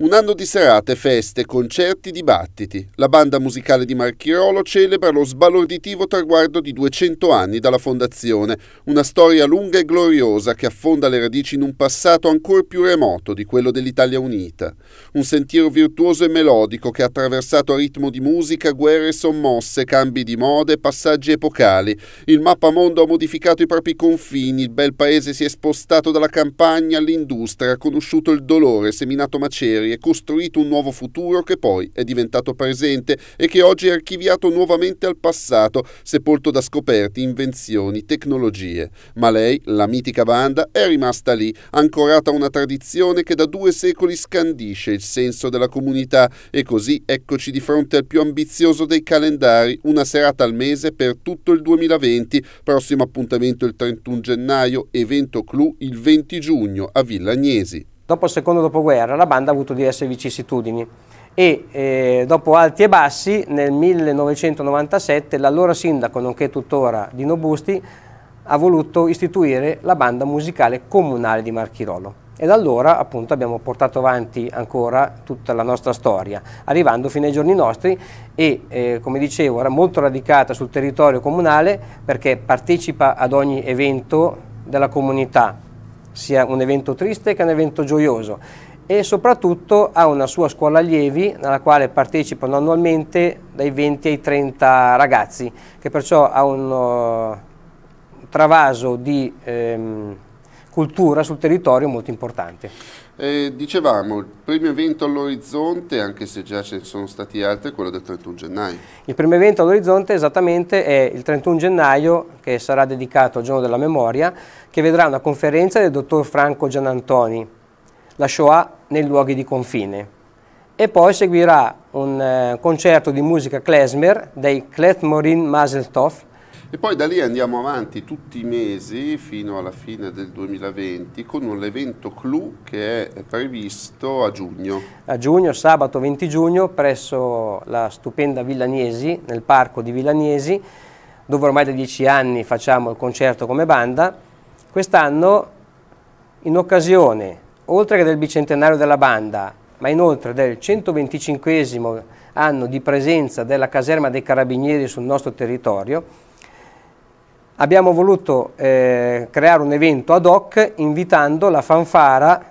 Un anno di serate, feste, concerti, dibattiti. La banda musicale di Marchirolo celebra lo sbalorditivo traguardo di 200 anni dalla fondazione, una storia lunga e gloriosa che affonda le radici in un passato ancora più remoto di quello dell'Italia unita. Un sentiero virtuoso e melodico che ha attraversato a ritmo di musica, guerre sommosse, cambi di mode, passaggi epocali. Il mappamondo ha modificato i propri confini, il bel paese si è spostato dalla campagna all'industria, ha conosciuto il dolore, seminato macerie e costruito un nuovo futuro che poi è diventato presente e che oggi è archiviato nuovamente al passato, sepolto da scoperti, invenzioni, tecnologie. Ma lei, la mitica banda, è rimasta lì, ancorata a una tradizione che da due secoli scandisce il senso della comunità e così eccoci di fronte al più ambizioso dei calendari, una serata al mese per tutto il 2020, prossimo appuntamento il 31 gennaio, evento clou il 20 giugno a Villa Agnesi. Dopo il secondo dopoguerra la banda ha avuto diverse vicissitudini e eh, dopo alti e bassi nel 1997 l'allora sindaco, nonché tuttora Dino Busti, ha voluto istituire la banda musicale comunale di Marchirolo e da allora appunto abbiamo portato avanti ancora tutta la nostra storia, arrivando fino ai giorni nostri e eh, come dicevo era molto radicata sul territorio comunale perché partecipa ad ogni evento della comunità, sia un evento triste che un evento gioioso e soprattutto ha una sua scuola allievi nella quale partecipano annualmente dai 20 ai 30 ragazzi che perciò ha un uh, travaso di ehm, cultura sul territorio molto importante. Eh, dicevamo, il primo evento all'orizzonte, anche se già ce ne sono stati altri, è quello del 31 gennaio. Il primo evento all'orizzonte esattamente è il 31 gennaio, che sarà dedicato al giorno della memoria, che vedrà una conferenza del dottor Franco Gianantoni, la Shoah nei luoghi di confine. E poi seguirà un eh, concerto di musica klezmer dei Kletmorin Mazeltov, e poi da lì andiamo avanti tutti i mesi fino alla fine del 2020 con un evento clou che è previsto a giugno. A giugno, sabato 20 giugno, presso la stupenda Villaniesi, nel parco di Villaniesi, dove ormai da dieci anni facciamo il concerto come banda. Quest'anno, in occasione, oltre che del bicentenario della banda, ma inoltre del 125 anno di presenza della caserma dei Carabinieri sul nostro territorio, abbiamo voluto eh, creare un evento ad hoc invitando la fanfara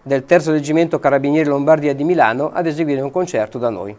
del terzo reggimento Carabinieri Lombardia di Milano ad eseguire un concerto da noi.